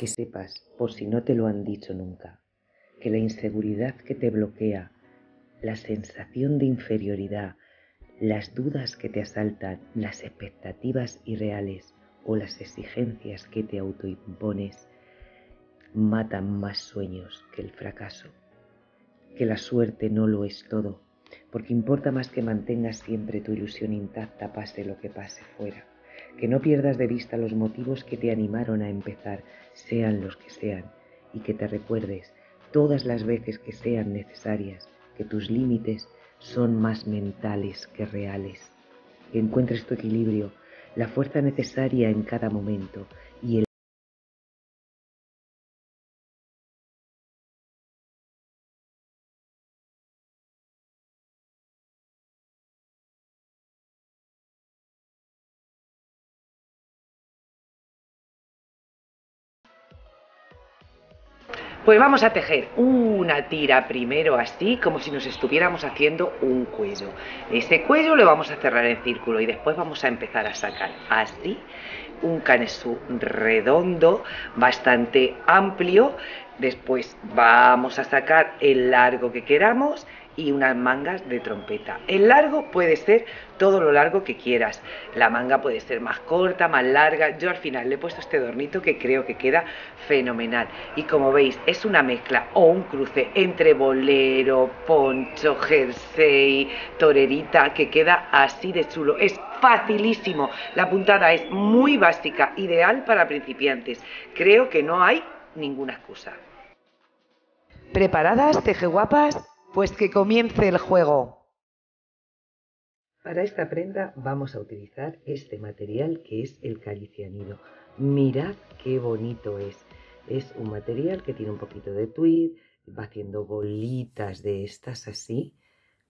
que sepas, por si no te lo han dicho nunca, que la inseguridad que te bloquea, la sensación de inferioridad, las dudas que te asaltan, las expectativas irreales o las exigencias que te autoimpones, matan más sueños que el fracaso. Que la suerte no lo es todo, porque importa más que mantengas siempre tu ilusión intacta pase lo que pase fuera que no pierdas de vista los motivos que te animaron a empezar, sean los que sean, y que te recuerdes todas las veces que sean necesarias que tus límites son más mentales que reales, que encuentres tu equilibrio, la fuerza necesaria en cada momento Pues vamos a tejer una tira primero así, como si nos estuviéramos haciendo un cuello. Ese cuello lo vamos a cerrar en círculo y después vamos a empezar a sacar así un canesú redondo, bastante amplio. Después vamos a sacar el largo que queramos y unas mangas de trompeta. El largo puede ser todo lo largo que quieras. La manga puede ser más corta, más larga. Yo al final le he puesto este dornito que creo que queda fenomenal. Y como veis, es una mezcla o un cruce entre bolero, poncho, jersey, torerita, que queda así de chulo. Es facilísimo. La puntada es muy básica, ideal para principiantes. Creo que no hay ninguna excusa. ¿Preparadas, guapas. Pues que comience el juego. Para esta prenda vamos a utilizar este material que es el nido. Mirad qué bonito es. Es un material que tiene un poquito de tweed, va haciendo bolitas de estas así.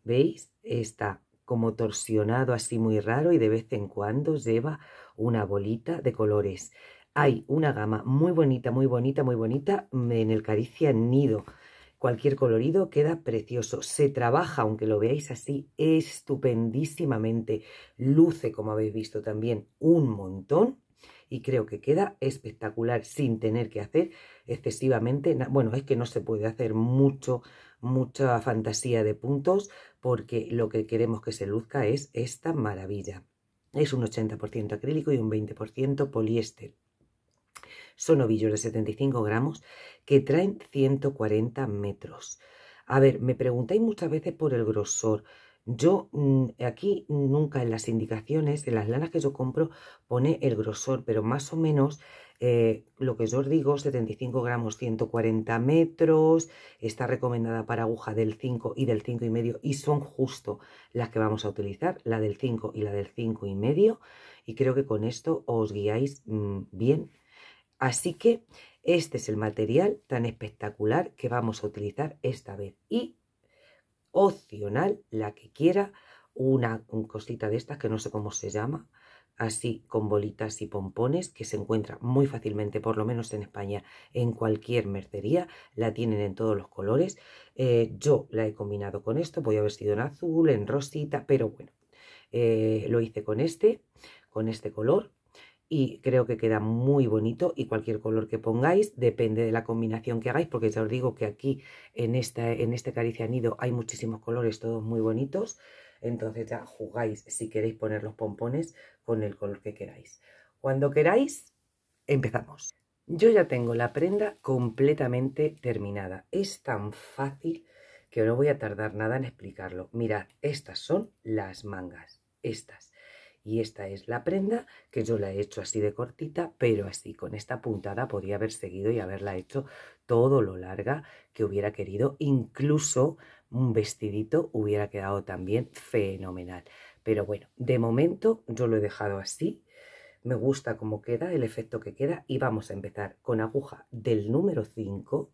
¿Veis? Está como torsionado así muy raro y de vez en cuando lleva una bolita de colores. Hay una gama muy bonita, muy bonita, muy bonita en el Caricia Nido. Cualquier colorido queda precioso. Se trabaja, aunque lo veáis así, estupendísimamente. Luce, como habéis visto también, un montón. Y creo que queda espectacular sin tener que hacer excesivamente... Bueno, es que no se puede hacer mucho, mucha fantasía de puntos porque lo que queremos que se luzca es esta maravilla. Es un 80% acrílico y un 20% poliéster. Son ovillos de 75 gramos que traen 140 metros. A ver, me preguntáis muchas veces por el grosor. Yo mm, aquí nunca en las indicaciones, en las lanas que yo compro, pone el grosor, pero más o menos eh, lo que yo os digo, 75 gramos, 140 metros, está recomendada para aguja del 5 y del 5 y medio y son justo las que vamos a utilizar, la del 5 y la del 5 y medio y creo que con esto os guiáis mm, bien Así que este es el material tan espectacular que vamos a utilizar esta vez. Y opcional, la que quiera, una, cosita de estas que no sé cómo se llama, así con bolitas y pompones, que se encuentra muy fácilmente, por lo menos en España, en cualquier mercería, la tienen en todos los colores. Eh, yo la he combinado con esto, voy a haber sido en azul, en rosita, pero bueno, eh, lo hice con este, con este color y creo que queda muy bonito y cualquier color que pongáis depende de la combinación que hagáis porque ya os digo que aquí en, esta, en este caricia nido hay muchísimos colores todos muy bonitos entonces ya jugáis si queréis poner los pompones con el color que queráis cuando queráis empezamos yo ya tengo la prenda completamente terminada es tan fácil que no voy a tardar nada en explicarlo mirad estas son las mangas estas y esta es la prenda que yo la he hecho así de cortita, pero así con esta puntada podía haber seguido y haberla hecho todo lo larga que hubiera querido. Incluso un vestidito hubiera quedado también fenomenal. Pero bueno, de momento yo lo he dejado así. Me gusta cómo queda, el efecto que queda. Y vamos a empezar con aguja del número 5,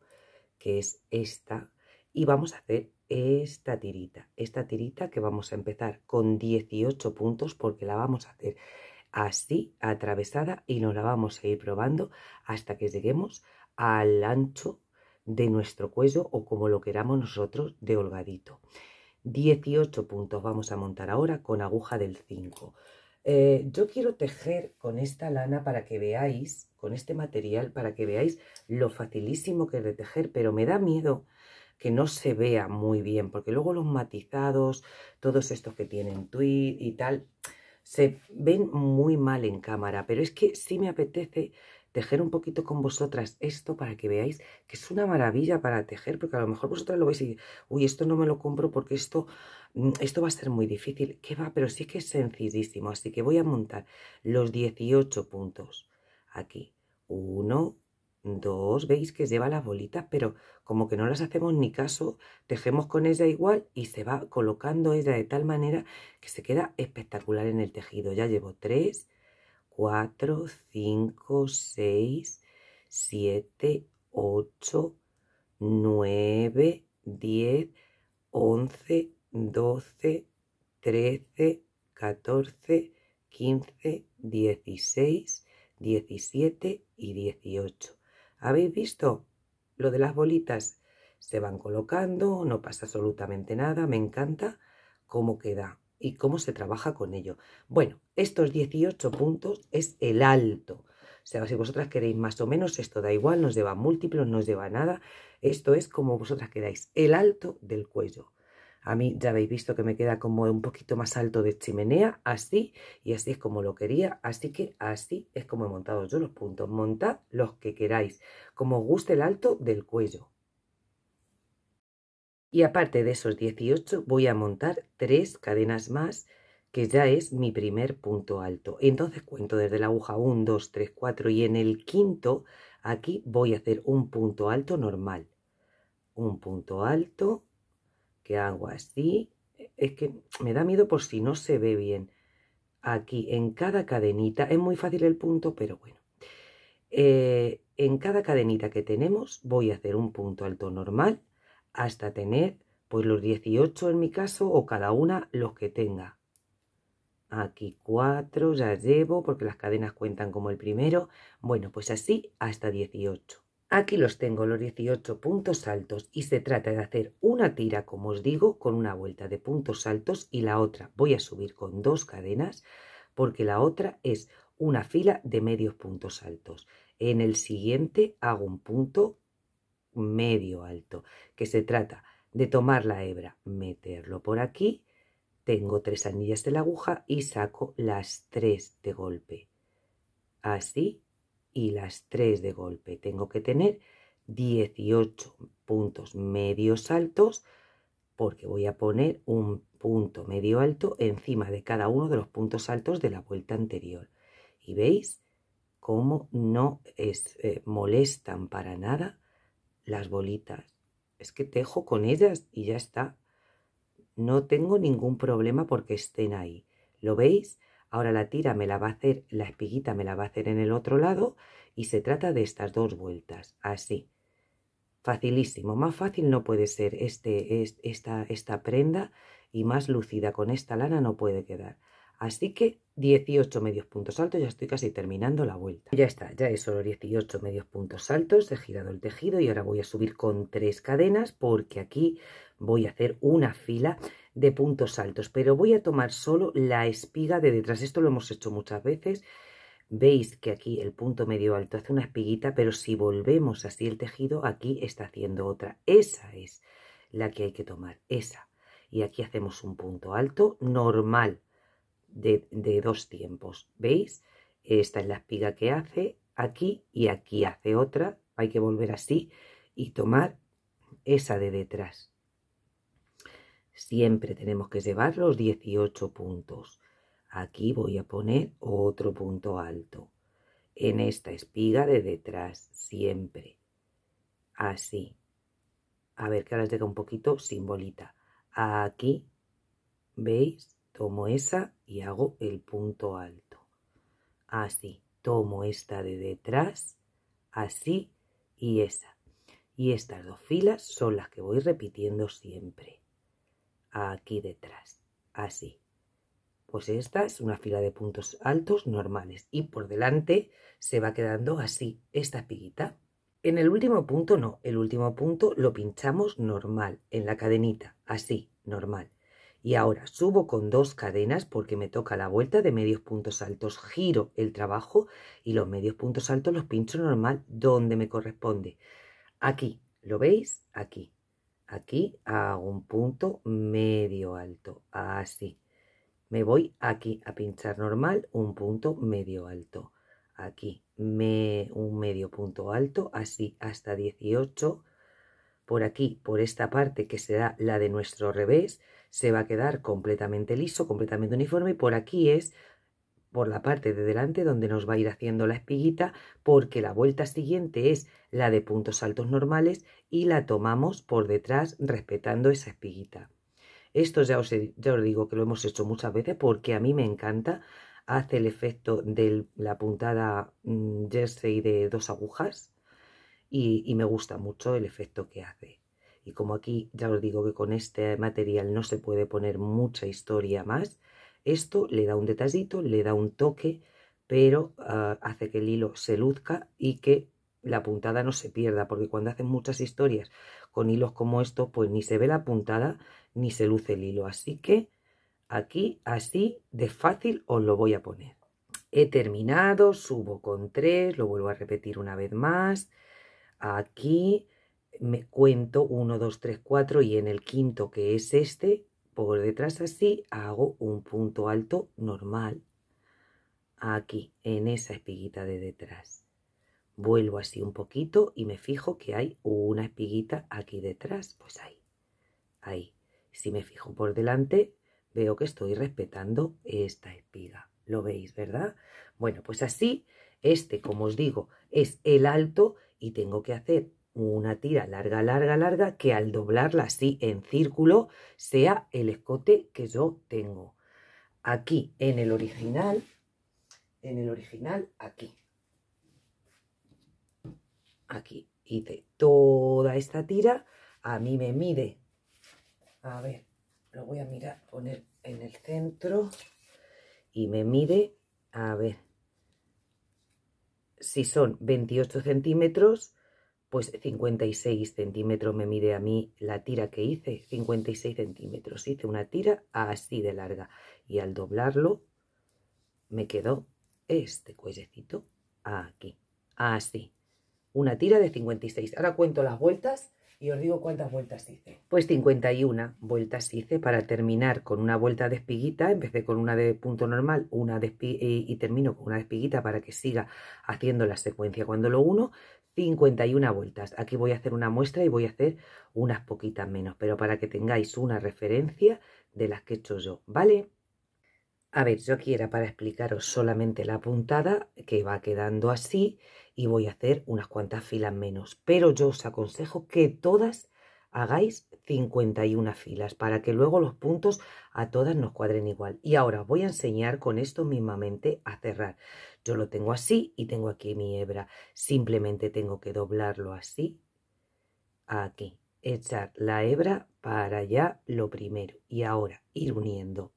que es esta. Y vamos a hacer esta tirita, esta tirita que vamos a empezar con 18 puntos porque la vamos a hacer así, atravesada y nos la vamos a ir probando hasta que lleguemos al ancho de nuestro cuello o como lo queramos nosotros de holgadito. 18 puntos vamos a montar ahora con aguja del 5. Eh, yo quiero tejer con esta lana para que veáis, con este material, para que veáis lo facilísimo que es de tejer, pero me da miedo que no se vea muy bien, porque luego los matizados, todos estos que tienen tweet y tal, se ven muy mal en cámara, pero es que sí me apetece tejer un poquito con vosotras esto para que veáis que es una maravilla para tejer, porque a lo mejor vosotras lo veis decir, uy, esto no me lo compro porque esto, mm, esto va a ser muy difícil. ¿Qué va? Pero sí que es sencillísimo, así que voy a montar los 18 puntos aquí. uno dos veis que lleva las bolitas pero como que no las hacemos ni caso tejemos con ella igual y se va colocando ella de tal manera que se queda espectacular en el tejido ya llevo 3 4 5 6 7 8 9 10 11 12 13 14 15 16 17 y 18 ¿Habéis visto? Lo de las bolitas. Se van colocando, no pasa absolutamente nada, me encanta cómo queda y cómo se trabaja con ello. Bueno, estos 18 puntos es el alto. O sea, si vosotras queréis más o menos, esto da igual, nos lleva múltiplos, no os lleva nada. Esto es como vosotras queráis, el alto del cuello. A mí ya habéis visto que me queda como un poquito más alto de chimenea, así, y así es como lo quería, así que así es como he montado yo los puntos. Montad los que queráis, como os guste el alto del cuello. Y aparte de esos 18 voy a montar tres cadenas más que ya es mi primer punto alto. Entonces cuento desde la aguja 1, 2, 3, 4 y en el quinto aquí voy a hacer un punto alto normal. Un punto alto, que hago así, es que me da miedo por si no se ve bien. Aquí, en cada cadenita, es muy fácil el punto, pero bueno. Eh, en cada cadenita que tenemos voy a hacer un punto alto normal hasta tener pues los 18 en mi caso o cada una los que tenga. Aquí cuatro ya llevo porque las cadenas cuentan como el primero. Bueno, pues así hasta 18. Aquí los tengo los 18 puntos altos y se trata de hacer una tira, como os digo, con una vuelta de puntos altos y la otra voy a subir con dos cadenas porque la otra es una fila de medios puntos altos. En el siguiente hago un punto medio alto, que se trata de tomar la hebra, meterlo por aquí, tengo tres anillas de la aguja y saco las tres de golpe. Así y las tres de golpe. Tengo que tener 18 puntos medios altos porque voy a poner un punto medio alto encima de cada uno de los puntos altos de la vuelta anterior. Y veis cómo no es, eh, molestan para nada las bolitas. Es que tejo con ellas y ya está. No tengo ningún problema porque estén ahí. ¿Lo veis? Ahora la tira me la va a hacer, la espiguita me la va a hacer en el otro lado y se trata de estas dos vueltas, así. Facilísimo, más fácil no puede ser este, esta, esta prenda y más lucida con esta lana no puede quedar. Así que 18 medios puntos altos, ya estoy casi terminando la vuelta. Ya está, ya es solo 18 medios puntos altos, he girado el tejido y ahora voy a subir con tres cadenas porque aquí voy a hacer una fila de puntos altos, pero voy a tomar solo la espiga de detrás. Esto lo hemos hecho muchas veces. Veis que aquí el punto medio alto hace una espiguita, pero si volvemos así el tejido, aquí está haciendo otra. Esa es la que hay que tomar, esa. Y aquí hacemos un punto alto normal de, de dos tiempos. ¿Veis? Esta es la espiga que hace aquí y aquí hace otra. Hay que volver así y tomar esa de detrás. Siempre tenemos que llevar los 18 puntos. Aquí voy a poner otro punto alto. En esta espiga de detrás, siempre. Así. A ver que ahora llega un poquito Simbolita. Aquí, ¿veis? Tomo esa y hago el punto alto. Así. Tomo esta de detrás, así y esa. Y estas dos filas son las que voy repitiendo siempre aquí detrás, así. Pues esta es una fila de puntos altos normales y por delante se va quedando así esta espiguita. En el último punto no, el último punto lo pinchamos normal, en la cadenita, así, normal. Y ahora subo con dos cadenas porque me toca la vuelta de medios puntos altos, giro el trabajo y los medios puntos altos los pincho normal donde me corresponde. Aquí, ¿lo veis? Aquí aquí hago un punto medio alto, así. Me voy aquí a pinchar normal, un punto medio alto. Aquí me, un medio punto alto, así hasta 18. Por aquí, por esta parte que será la de nuestro revés, se va a quedar completamente liso, completamente uniforme. por aquí es por la parte de delante donde nos va a ir haciendo la espiguita porque la vuelta siguiente es la de puntos altos normales y la tomamos por detrás respetando esa espiguita. Esto ya os, digo que lo hemos hecho muchas veces porque a mí me encanta. Hace el efecto de la puntada mm, jersey de dos agujas y me gusta mucho el efecto que hace. Y como aquí ya os digo que con este material no se puede poner mucha historia más, esto le da un detallito, le da un toque, pero ah, hace que el hilo se luzca y que la puntada no se pierda, porque cuando hacen muchas historias con hilos como estos, pues ni se ve la puntada ni se luce el hilo. Así que aquí, así de fácil, os lo voy a poner. He terminado, subo con tres, lo vuelvo a repetir una vez más. Aquí me cuento uno, dos, tres, cuatro y en el quinto, que es este, por detrás así hago un punto alto normal aquí en esa espiguita de detrás vuelvo así un poquito y me fijo que hay una espiguita aquí detrás pues ahí ahí si me fijo por delante veo que estoy respetando esta espiga lo veis verdad bueno pues así este como os digo es el alto y tengo que hacer una tira larga, larga, larga, que al doblarla así en círculo sea el escote que yo tengo. Aquí, en el original, en el original, aquí. Aquí hice toda esta tira. A mí me mide, a ver, lo voy a mirar, poner en el centro. Y me mide, a ver, si son 28 centímetros, pues 56 centímetros me mide a mí la tira que hice, 56 centímetros. Hice una tira así de larga y al doblarlo me quedó este cuellecito aquí, así. Una tira de 56. Ahora cuento las vueltas y os digo cuántas vueltas hice. Pues 51 vueltas hice para terminar con una vuelta de espiguita. Empecé con una de punto normal una de y termino con una espiguita para que siga haciendo la secuencia. Cuando lo uno, 51 vueltas. Aquí voy a hacer una muestra y voy a hacer unas poquitas menos, pero para que tengáis una referencia de las que he hecho yo, ¿vale? A ver, yo aquí era para explicaros solamente la puntada, que va quedando así, y voy a hacer unas cuantas filas menos. Pero yo os aconsejo que todas hagáis 51 filas para que luego los puntos a todas nos cuadren igual. Y ahora voy a enseñar con esto mismamente a cerrar. Yo lo tengo así y tengo aquí mi hebra. Simplemente tengo que doblarlo así, aquí. Echar la hebra para allá lo primero. Y ahora ir uniendo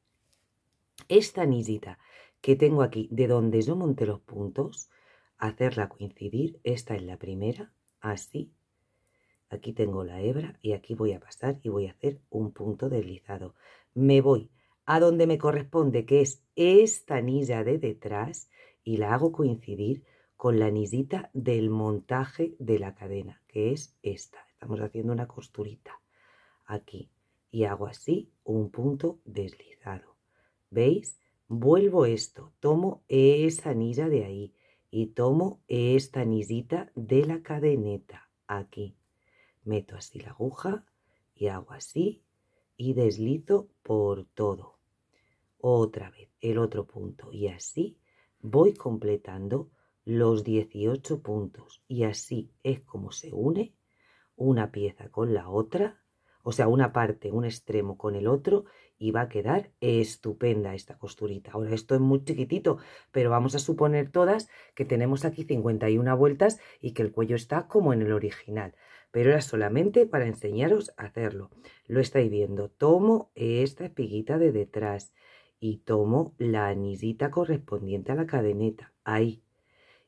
esta anillita que tengo aquí, de donde yo monté los puntos, hacerla coincidir. Esta es la primera, así, Aquí tengo la hebra y aquí voy a pasar y voy a hacer un punto deslizado. Me voy a donde me corresponde, que es esta anilla de detrás, y la hago coincidir con la anillita del montaje de la cadena, que es esta. Estamos haciendo una costurita aquí y hago así un punto deslizado. ¿Veis? Vuelvo esto, tomo esa anilla de ahí y tomo esta anillita de la cadeneta aquí Meto así la aguja y hago así y deslizo por todo. Otra vez el otro punto y así voy completando los 18 puntos y así es como se une una pieza con la otra, o sea, una parte, un extremo con el otro y va a quedar estupenda esta costurita. Ahora esto es muy chiquitito, pero vamos a suponer todas que tenemos aquí 51 vueltas y que el cuello está como en el original pero era solamente para enseñaros a hacerlo. Lo estáis viendo. Tomo esta espiguita de detrás y tomo la anillita correspondiente a la cadeneta. Ahí.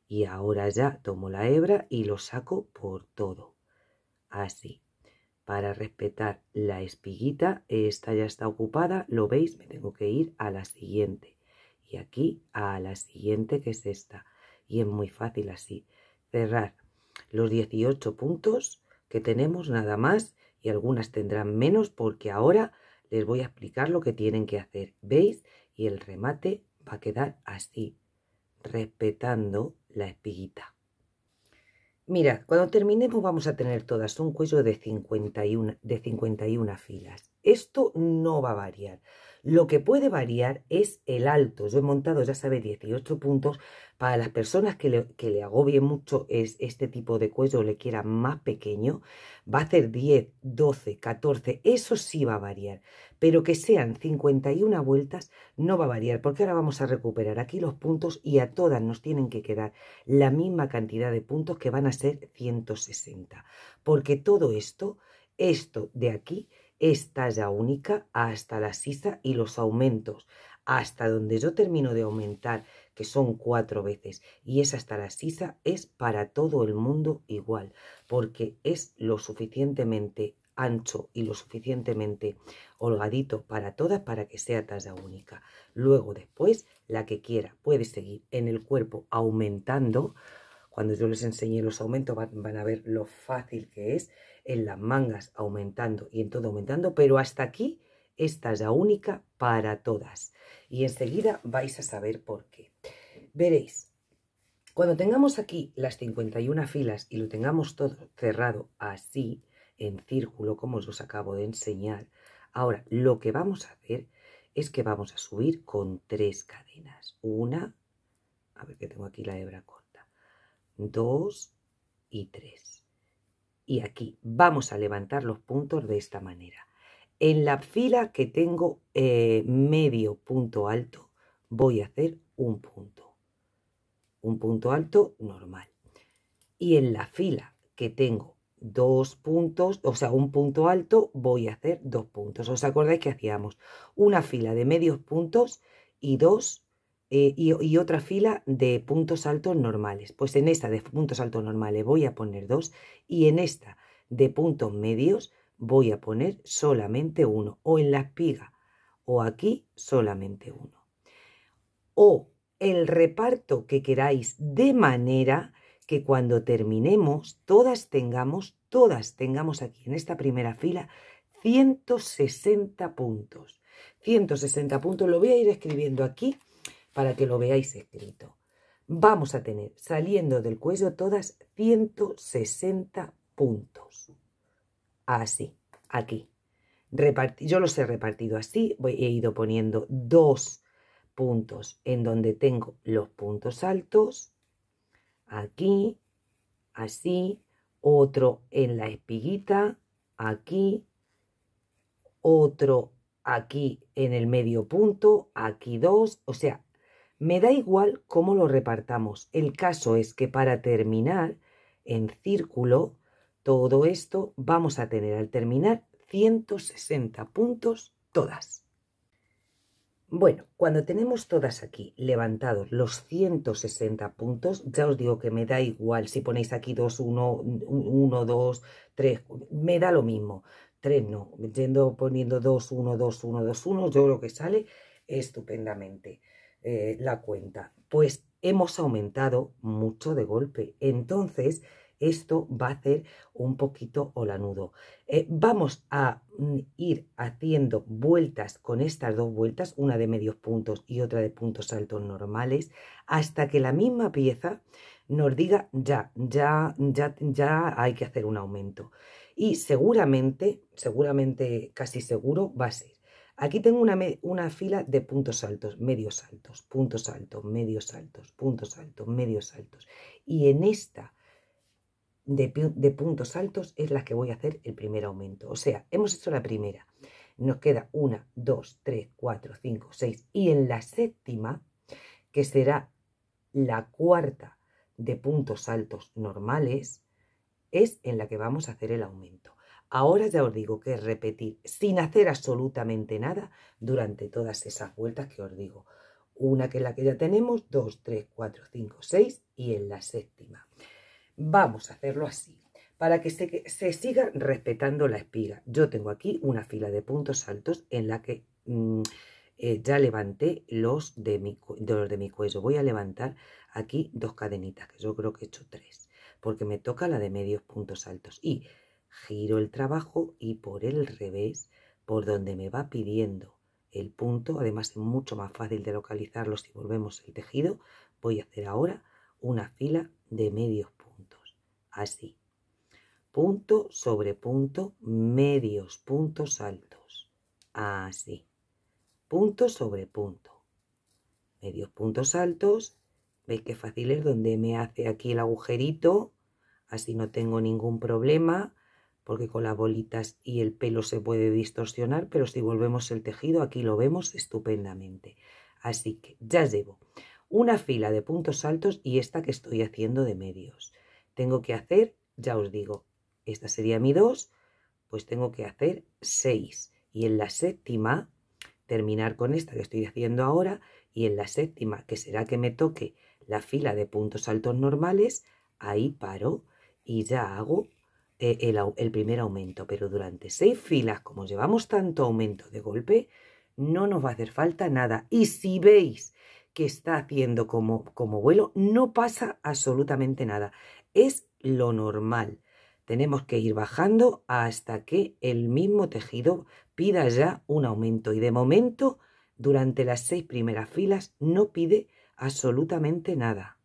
Y ahora ya tomo la hebra y lo saco por todo. Así. Para respetar la espiguita, esta ya está ocupada, lo veis, me tengo que ir a la siguiente. Y aquí a la siguiente que es esta. Y es muy fácil así. Cerrar los 18 puntos que tenemos nada más y algunas tendrán menos porque ahora les voy a explicar lo que tienen que hacer. ¿Veis? Y el remate va a quedar así, respetando la espiguita. Mira, cuando terminemos vamos a tener todas un cuello de 51, de filas. Esto no va a variar. Lo que puede variar es el alto. Yo he montado, ya sabéis, 18 puntos. Para las personas que le, que agobie mucho es este tipo de cuello le quiera más pequeño, va a hacer 10, 12, 14. Eso sí va a variar pero que sean 51 vueltas no va a variar, porque ahora vamos a recuperar aquí los puntos y a todas nos tienen que quedar la misma cantidad de puntos que van a ser 160, porque todo esto, esto de aquí, es talla única hasta la sisa y los aumentos, hasta donde yo termino de aumentar, que son cuatro veces, y es hasta la sisa, es para todo el mundo igual, porque es lo suficientemente ancho y lo suficientemente holgadito para todas para que sea talla única. Luego después, la que quiera puede seguir en el cuerpo aumentando. Cuando yo les enseñé los aumentos van, a ver lo fácil que es en las mangas aumentando y en todo aumentando, pero hasta aquí es talla única para todas. Y enseguida vais a saber por qué. Veréis, cuando tengamos aquí las 51 filas y lo tengamos todo cerrado así, en círculo, como os acabo de enseñar. Ahora, lo que vamos a hacer es que vamos a subir con tres cadenas. Una, a ver que tengo aquí la hebra corta, dos y tres. Y aquí vamos a levantar los puntos de esta manera. En la fila que tengo eh, medio punto alto, voy a hacer un punto. Un punto alto normal. Y en la fila que tengo dos puntos, o sea, un punto alto, voy a hacer dos puntos. ¿Os acordáis que hacíamos una fila de medios puntos y dos eh, y, y, otra fila de puntos altos normales? Pues en esta de puntos altos normales voy a poner dos y en esta de puntos medios voy a poner solamente uno o en la espiga o aquí solamente uno. O el reparto que queráis de manera que cuando terminemos, todas tengamos, todas tengamos aquí en esta primera fila 160 puntos. 160 puntos, lo voy a ir escribiendo aquí para que lo veáis escrito. Vamos a tener saliendo del cuello todas 160 puntos. Así, aquí. Yo los he repartido así, voy, he ido poniendo dos puntos en donde tengo los puntos altos aquí, así, otro en la espiguita, aquí, otro aquí en el medio punto, aquí dos, o sea, me da igual cómo lo repartamos. El caso es que para terminar en círculo todo esto vamos a tener al terminar 160 puntos todas. Bueno, cuando tenemos todas aquí levantados los 160 puntos, ya os digo que me da igual si ponéis aquí 2, 1, 1, 2, 3, me da lo mismo. 3 no, yendo poniendo 2, 1, 2, 1, 2, 1, yo creo que sale estupendamente eh, la cuenta. Pues hemos aumentado mucho de golpe. Entonces, esto va a hacer un poquito holanudo. Eh, vamos a mm, ir haciendo vueltas con estas dos vueltas, una de medios puntos y otra de puntos altos normales, hasta que la misma pieza nos diga ya, ya, ya, ya hay que hacer un aumento. Y seguramente, seguramente, casi seguro va a ser. Aquí tengo una, una fila de puntos altos, medios altos, puntos altos, medios altos, puntos altos, medios altos. Y en esta de, puntos altos es la que voy a hacer el primer aumento. O sea, hemos hecho la primera. Nos queda una, dos, tres, cuatro, cinco, seis. Y en la séptima, que será la cuarta de puntos altos normales, es en la que vamos a hacer el aumento. Ahora ya os digo que es repetir sin hacer absolutamente nada durante todas esas vueltas que os digo. Una que es la que ya tenemos, dos, tres, cuatro, cinco, seis y en la séptima. Vamos a hacerlo así, para que se, siga respetando la espiga. Yo tengo aquí una fila de puntos altos en la que mm, eh, ya levanté los de, mi, los de mi cuello. Voy a levantar aquí dos cadenitas, que yo creo que he hecho tres, porque me toca la de medios puntos altos. Y giro el trabajo y por el revés, por donde me va pidiendo el punto, además es mucho más fácil de localizarlo si volvemos el tejido, voy a hacer ahora una fila de medios puntos así. Punto sobre punto, medios puntos altos, así. Punto sobre punto, medios puntos altos. ¿Veis qué fácil es donde me hace aquí el agujerito? Así no tengo ningún problema porque con las bolitas y el pelo se puede distorsionar, pero si volvemos el tejido aquí lo vemos estupendamente. Así que ya llevo una fila de puntos altos y esta que estoy haciendo de medios tengo que hacer, ya os digo, esta sería mi 2, pues tengo que hacer 6. Y en la séptima, terminar con esta que estoy haciendo ahora, y en la séptima, que será que me toque la fila de puntos altos normales, ahí paro y ya hago eh, el, primer aumento. Pero durante seis filas, como llevamos tanto aumento de golpe, no nos va a hacer falta nada. Y si veis que está haciendo como, como vuelo, no pasa absolutamente nada. Es lo normal. Tenemos que ir bajando hasta que el mismo tejido pida ya un aumento. Y de momento, durante las seis primeras filas, no pide absolutamente nada.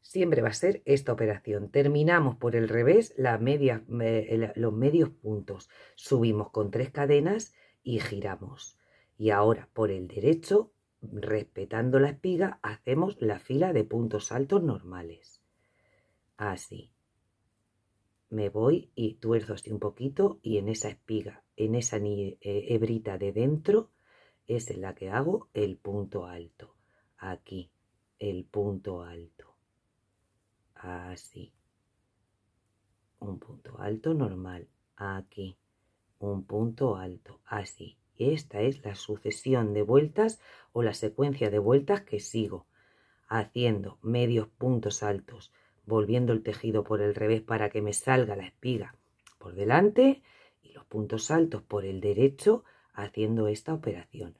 Siempre va a ser esta operación. Terminamos por el revés los medios puntos. Subimos con tres cadenas y giramos. Y ahora por el derecho, respetando la espiga, hacemos la fila de puntos altos normales. Así. Me voy y tuerzo así un poquito y en esa espiga, en esa eh, hebrita de dentro, es en la que hago el punto alto. Aquí, el punto alto. Así. Un punto alto normal. Aquí. Un punto alto. Así. Esta es la sucesión de vueltas o la secuencia de vueltas que sigo, haciendo medios puntos altos volviendo el tejido por el revés para que me salga la espiga por delante y los puntos altos por el derecho haciendo esta operación.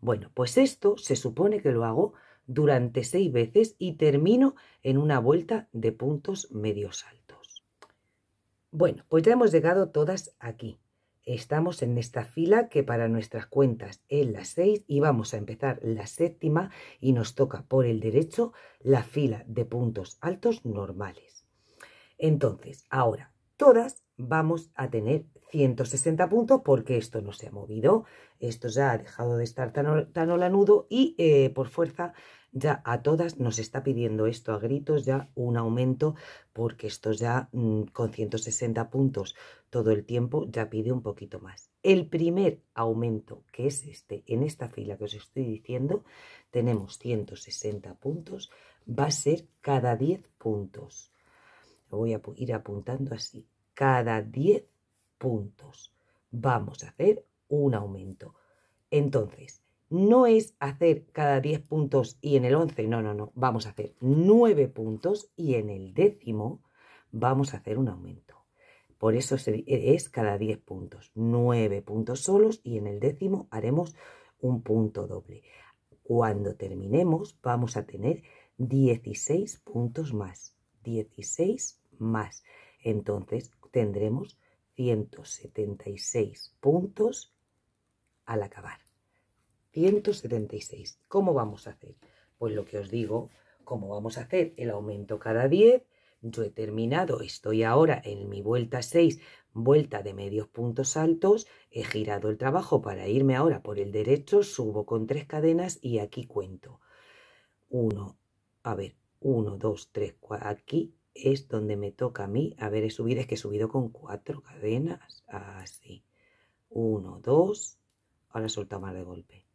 Bueno, pues esto se supone que lo hago durante seis veces y termino en una vuelta de puntos medios altos. Bueno, pues ya hemos llegado todas aquí estamos en esta fila que para nuestras cuentas es la 6 y vamos a empezar la séptima y nos toca por el derecho la fila de puntos altos normales. Entonces, ahora, todas vamos a tener 160 puntos porque esto no se ha movido, esto ya ha dejado de estar tan, tan olanudo y eh, por fuerza ya a todas nos está pidiendo esto a gritos, ya un aumento, porque esto ya mm, con 160 puntos todo el tiempo ya pide un poquito más. El primer aumento, que es este, en esta fila que os estoy diciendo, tenemos 160 puntos, va a ser cada 10 puntos. voy a ir apuntando así, cada 10 puntos vamos a hacer un aumento. Entonces, no es hacer cada 10 puntos y en el 11, no, no, no, vamos a hacer 9 puntos y en el décimo vamos a hacer un aumento. Por eso e-, es cada 10 puntos, 9 puntos solos y en el décimo haremos un punto doble. Cuando terminemos vamos a tener 16 puntos más, 16 más. Entonces tendremos 176 puntos al acabar. 176. ¿Cómo vamos a hacer? Pues lo que os digo, ¿cómo vamos a hacer? El aumento cada 10. Yo he terminado, estoy ahora en mi vuelta 6, vuelta de medios puntos altos, he girado el trabajo para irme ahora por el derecho, subo con tres cadenas y aquí cuento. 1, a ver, 1, 2, 3, 4, aquí es donde me toca a mí, a ver, he subido, es que he subido con cuatro cadenas, así. 1, 2, ahora más de golpe.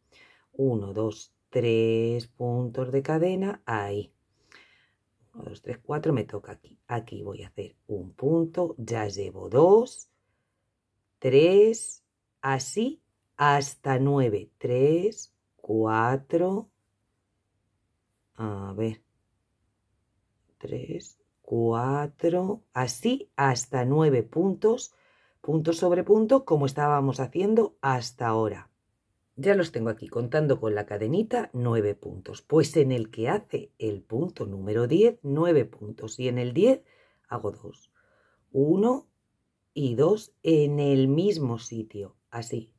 1, 2, 3 puntos de cadena, ahí. 1, 2, 3, 4, me toca aquí. Aquí voy a hacer un punto, ya llevo 2, 3, así hasta 9. 3, 4, a ver, 3, 4, así hasta 9 puntos, punto sobre punto, como estábamos haciendo hasta ahora ya los tengo aquí, contando con la cadenita, 9 puntos. Pues en el que hace el punto número 10, 9 puntos. Y en el 10 hago 2. 1 y 2 en el mismo sitio. Así,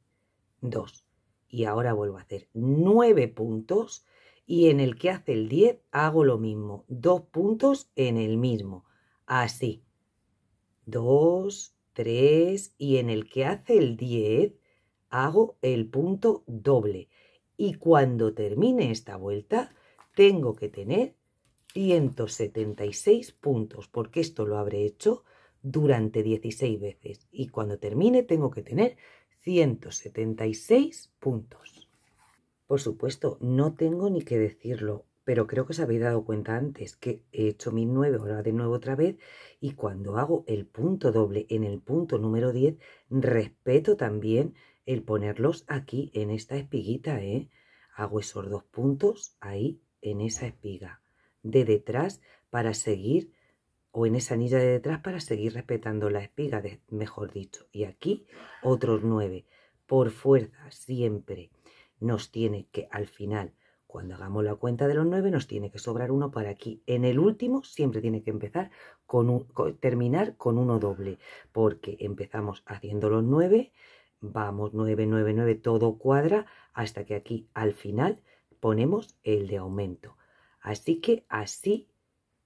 2. Y ahora vuelvo a hacer 9 puntos. Y en el que hace el 10 hago lo mismo. 2 puntos en el mismo. Así, 2, 3. Y en el que hace el 10 hago el punto doble y cuando termine esta vuelta tengo que tener 176 puntos porque esto lo habré hecho durante 16 veces y cuando termine tengo que tener 176 puntos. Por supuesto, no tengo ni que decirlo, pero creo que os habéis dado cuenta antes que he hecho 1009 ahora de nuevo otra vez y cuando hago el punto doble en el punto número 10 respeto también el ponerlos aquí en esta espiguita, ¿eh? Hago esos dos puntos ahí en esa espiga de detrás para seguir o en esa anilla de detrás para seguir respetando la espiga, mejor dicho. Y aquí otros nueve. Por fuerza siempre nos tiene que al final, cuando hagamos la cuenta de los nueve, nos tiene que sobrar uno para aquí. En el último siempre tiene que empezar con, un, terminar con uno doble, porque empezamos haciendo los nueve vamos 999 todo cuadra hasta que aquí al final ponemos el de aumento. Así que así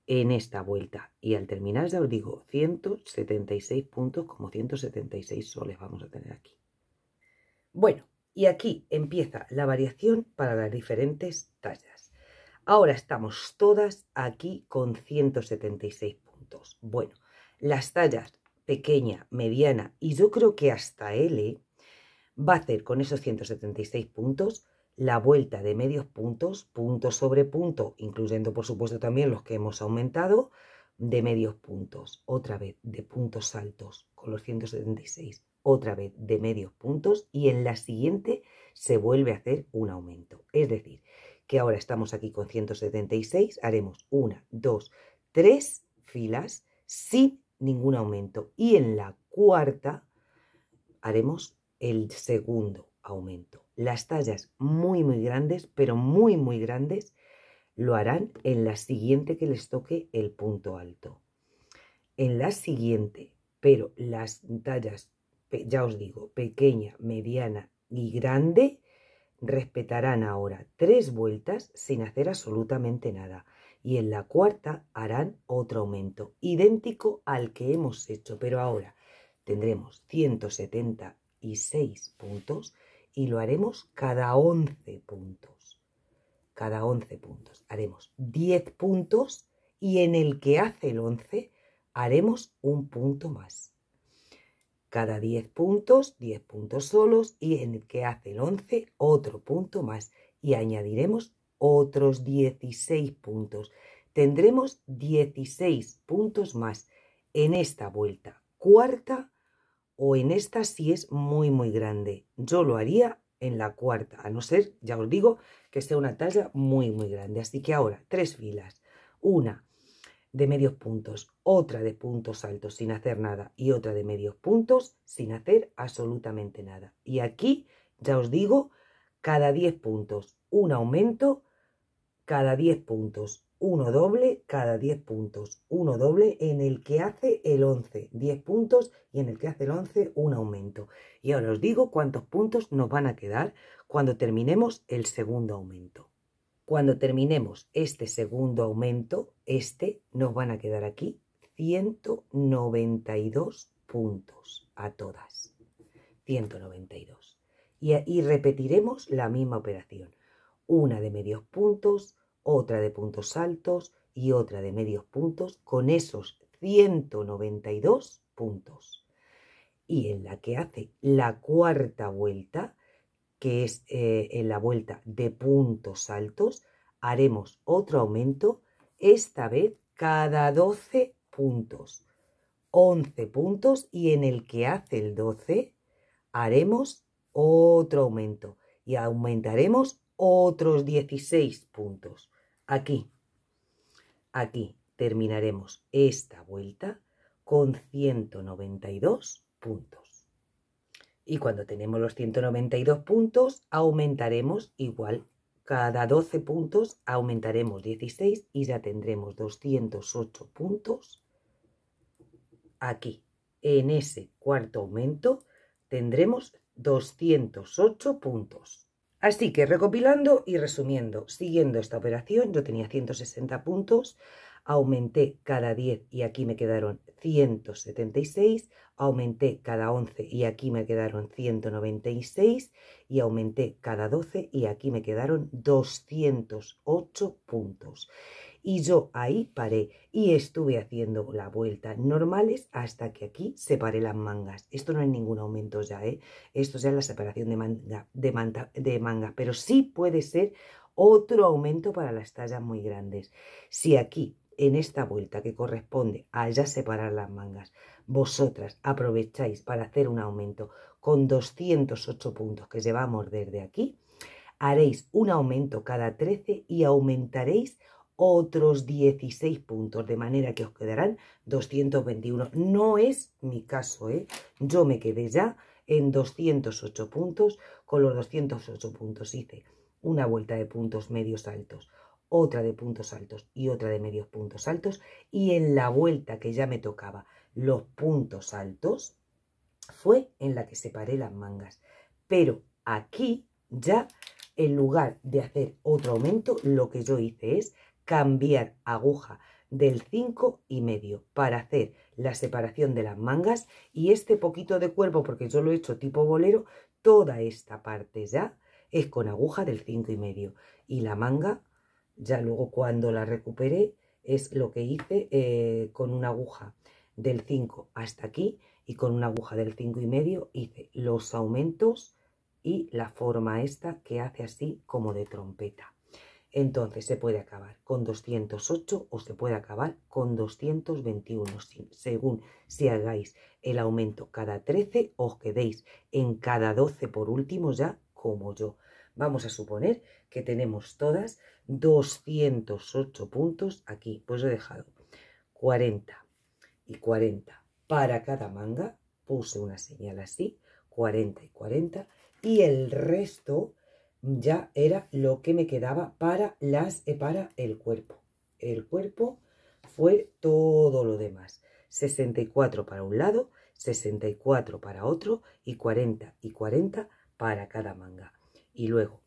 en esta vuelta. Y al terminar ya os digo 176 puntos como 176 soles vamos a tener aquí. Bueno, y aquí empieza la variación para las diferentes tallas. Ahora estamos todas aquí con 176 puntos. Bueno, las tallas pequeña, mediana y yo creo que hasta L va a hacer con esos 176 puntos la vuelta de medios puntos, punto sobre punto, incluyendo por supuesto también los que hemos aumentado, de medios puntos, otra vez de puntos altos con los 176, otra vez de medios puntos y en la siguiente se vuelve a hacer un aumento. Es decir, que ahora estamos aquí con 176, haremos una, dos, tres filas sin ningún aumento. Y en la cuarta haremos el segundo aumento. Las tallas muy, muy grandes, pero muy, muy grandes, lo harán en la siguiente que les toque el punto alto. En la siguiente, pero las tallas, ya os digo, pequeña, mediana y grande, respetarán ahora tres vueltas sin hacer absolutamente nada y en la cuarta harán otro aumento idéntico al que hemos hecho, pero ahora tendremos 176 puntos y lo haremos cada 11 puntos. Cada 11 puntos. Haremos 10 puntos y en el que hace el 11 haremos un punto más. Cada 10 puntos, 10 puntos solos y en el que hace el 11 otro punto más y añadiremos otros 16 puntos. Tendremos 16 puntos más en esta vuelta, cuarta o en esta si es muy muy grande. Yo lo haría en la cuarta, a no ser, ya os digo, que sea una talla muy muy grande. Así que ahora, tres filas. Una de medios puntos, otra de puntos altos sin hacer nada y otra de medios puntos sin hacer absolutamente nada. Y aquí, ya os digo, cada 10 puntos un aumento cada 10 puntos, uno doble cada 10 puntos, uno doble en el que hace el 11, 10 puntos y en el que hace el 11 un aumento. Y ahora os digo cuántos puntos nos van a quedar cuando terminemos el segundo aumento. Cuando terminemos este segundo aumento, este, nos van a quedar aquí 192 puntos a todas. 192. Y, y repetiremos la misma operación. Una de medios puntos, otra de puntos altos y otra de medios puntos con esos 192 puntos. Y en la que hace la cuarta vuelta, que es eh, en la vuelta de puntos altos, haremos otro aumento, esta vez cada 12 puntos. 11 puntos y en el que hace el 12 haremos otro aumento y aumentaremos otros 16 puntos. Aquí, aquí terminaremos esta vuelta con 192 puntos. Y cuando tenemos los 192 puntos, aumentaremos igual. Cada 12 puntos aumentaremos 16 y ya tendremos 208 puntos. Aquí, en ese cuarto aumento, tendremos 208 puntos. Así que recopilando y resumiendo, siguiendo esta operación, yo tenía 160 puntos, aumenté cada 10 y aquí me quedaron 176, aumenté cada 11 y aquí me quedaron 196 y aumenté cada 12 y aquí me quedaron 208 puntos y yo ahí paré y estuve haciendo la vuelta normales hasta que aquí separé las mangas. Esto no es ningún aumento ya, ¿eh? Esto ya es la separación de, mangas, de, pero sí puede ser otro aumento para las tallas muy grandes. Si aquí, en esta vuelta que corresponde a ya separar las mangas, vosotras aprovecháis para hacer un aumento con 208 puntos que llevamos desde aquí, haréis un aumento cada 13 y aumentaréis otros 16 puntos, de manera que os quedarán 221. No es mi caso, ¿eh? Yo me quedé ya en 208 puntos, con los 208 puntos hice una vuelta de puntos medios altos, otra de puntos altos y otra de medios puntos altos, y en la vuelta que ya me tocaba los puntos altos, fue en la que separé las mangas. Pero aquí ya, en lugar de hacer otro aumento, lo que yo hice es cambiar aguja del 5 y medio para hacer la separación de las mangas y este poquito de cuerpo porque yo lo he hecho tipo bolero toda esta parte ya es con aguja del 5 y medio y la manga ya luego cuando la recuperé es lo que hice eh, con una aguja del 5 hasta aquí y con una aguja del 5 y medio hice los aumentos y la forma esta que hace así como de trompeta entonces se puede acabar con 208 o se puede acabar con 221, según si hagáis el aumento cada 13 os quedéis en cada 12 por último ya como yo. Vamos a suponer que tenemos todas 208 puntos aquí, pues he dejado 40 y 40 para cada manga, puse una señal así, 40 y 40 y el resto ya era lo que me quedaba para, las, eh, para el cuerpo. El cuerpo fue todo lo demás. 64 para un lado, 64 para otro y 40 y 40 para cada manga. Y luego,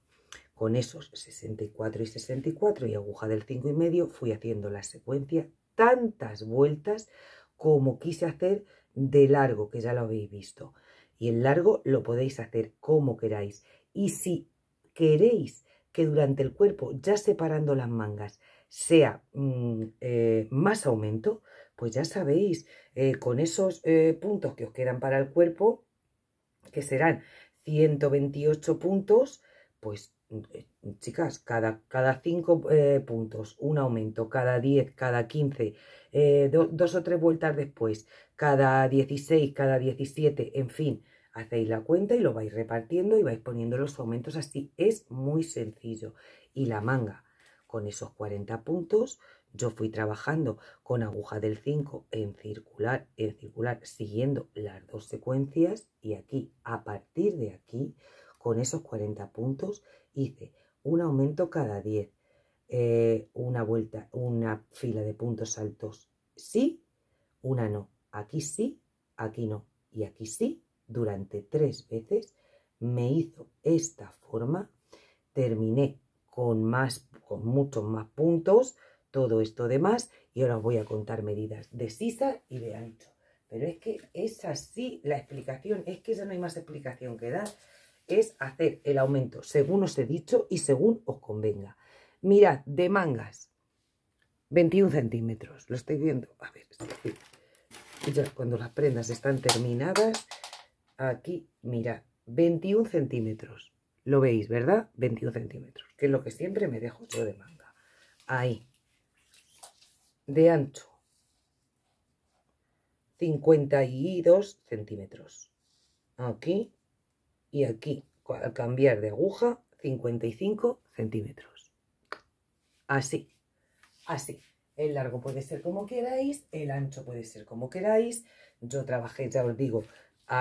con esos 64 y 64 y aguja del 5 y medio, fui haciendo la secuencia tantas vueltas como quise hacer de largo, que ya lo habéis visto. Y el largo lo podéis hacer como queráis. Y si queréis que durante el cuerpo, ya separando las mangas, sea mm, eh, más aumento, pues ya sabéis, eh, con esos eh, puntos que os quedan para el cuerpo, que serán 128 puntos, pues chicas, cada, cada 5 puntos un aumento, cada 10, cada 15, dos o tres vueltas después, cada 16, cada 17, en fin, Hacéis la cuenta y lo vais repartiendo y vais poniendo los aumentos así. Es muy sencillo. Y la manga, con esos 40 puntos, yo fui trabajando con aguja del 5 en circular, en circular, siguiendo las dos secuencias. Y aquí, a partir de aquí, con esos 40 puntos, hice un aumento cada 10, eh, una vuelta, una fila de puntos altos sí, una no. Aquí sí, aquí no. Y aquí sí, durante tres veces, me hizo esta forma, terminé con, más, con muchos más puntos, todo esto demás, y ahora os voy a contar medidas de sisa y de ancho. Pero es que es así la explicación, es que ya no hay más explicación que dar, es hacer el aumento según os he dicho y según os convenga. Mirad, de mangas, 21 centímetros, lo estoy viendo, a ver, ya cuando las prendas están terminadas, aquí, mirad, 21 centímetros. Lo veis, ¿verdad? 21 centímetros, que es lo que siempre me dejo yo de manga. Ahí. De ancho. 52 centímetros. Aquí y aquí. Al cambiar de aguja, 55 centímetros. Así. Así. El largo puede ser como queráis, el ancho puede ser como queráis. Yo trabajé, ya os digo,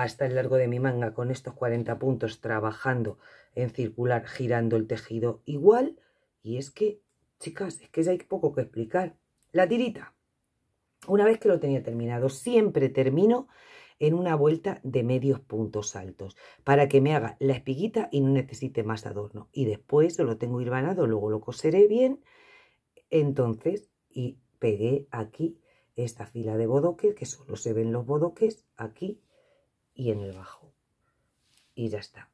hasta el largo de mi manga con estos 40 puntos trabajando en circular girando el tejido igual y es que chicas es que ya hay poco que explicar la tirita una vez que lo tenía terminado siempre termino en una vuelta de medios puntos altos para que me haga la espiguita y no necesite más adorno y después lo tengo hilvanado luego lo coseré bien entonces y pegué aquí esta fila de bodoques que solo se ven los bodoques aquí y en el bajo. Y ya está.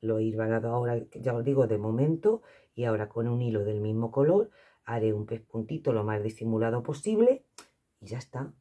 Lo he hilvanado ahora, ya os digo, de momento. Y ahora con un hilo del mismo color haré un pespuntito lo más disimulado posible. Y ya está.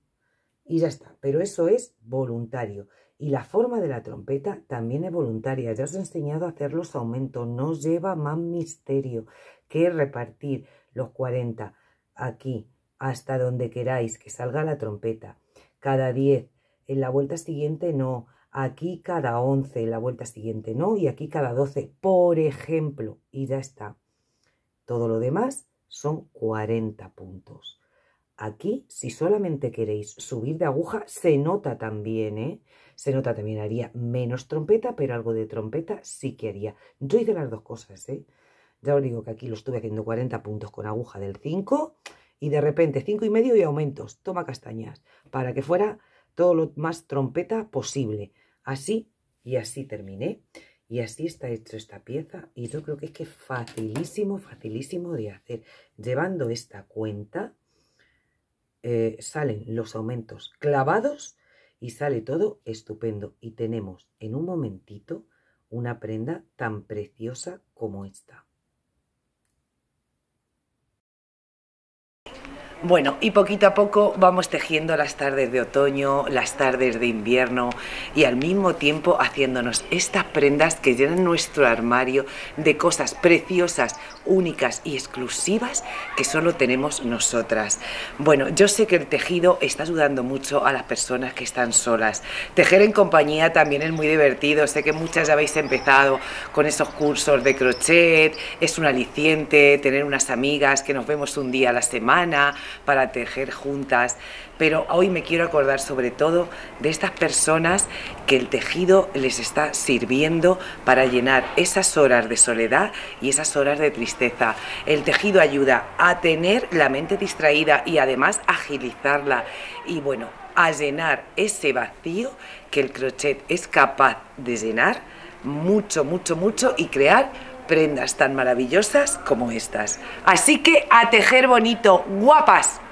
Y ya está. Pero eso es voluntario. Y la forma de la trompeta también es voluntaria. Ya os he enseñado a hacer los aumentos. No lleva más misterio que repartir los 40 aquí hasta donde queráis que salga la trompeta. Cada 10. En la vuelta siguiente no aquí cada 11 la vuelta siguiente no, y aquí cada 12, por ejemplo, y ya está. Todo lo demás son 40 puntos. Aquí, si solamente queréis subir de aguja, se nota también, ¿eh? Se nota también, haría menos trompeta, pero algo de trompeta sí que haría. Yo hice las dos cosas, ¿eh? Ya os digo que aquí lo estuve haciendo 40 puntos con aguja del 5 y de repente 5 y medio y aumentos, toma castañas, para que fuera todo lo más trompeta posible. Así y así terminé. Y así está hecho esta pieza y yo creo que es que facilísimo, facilísimo de hacer. Llevando esta cuenta eh, salen los aumentos clavados y sale todo estupendo. Y tenemos en un momentito una prenda tan preciosa como esta. Bueno, y poquito a poco vamos tejiendo las tardes de otoño, las tardes de invierno y al mismo tiempo haciéndonos estas prendas que llenan nuestro armario de cosas preciosas únicas y exclusivas que solo tenemos nosotras. Bueno, yo sé que el tejido está ayudando mucho a las personas que están solas. Tejer en compañía también es muy divertido. Sé que muchas ya habéis empezado con esos cursos de crochet. Es un aliciente tener unas amigas que nos vemos un día a la semana para tejer juntas pero hoy me quiero acordar sobre todo de estas personas que el tejido les está sirviendo para llenar esas horas de soledad y esas horas de tristeza. El tejido ayuda a tener la mente distraída y además agilizarla y bueno, a llenar ese vacío que el crochet es capaz de llenar mucho, mucho, mucho y crear prendas tan maravillosas como estas. Así que a tejer bonito, guapas.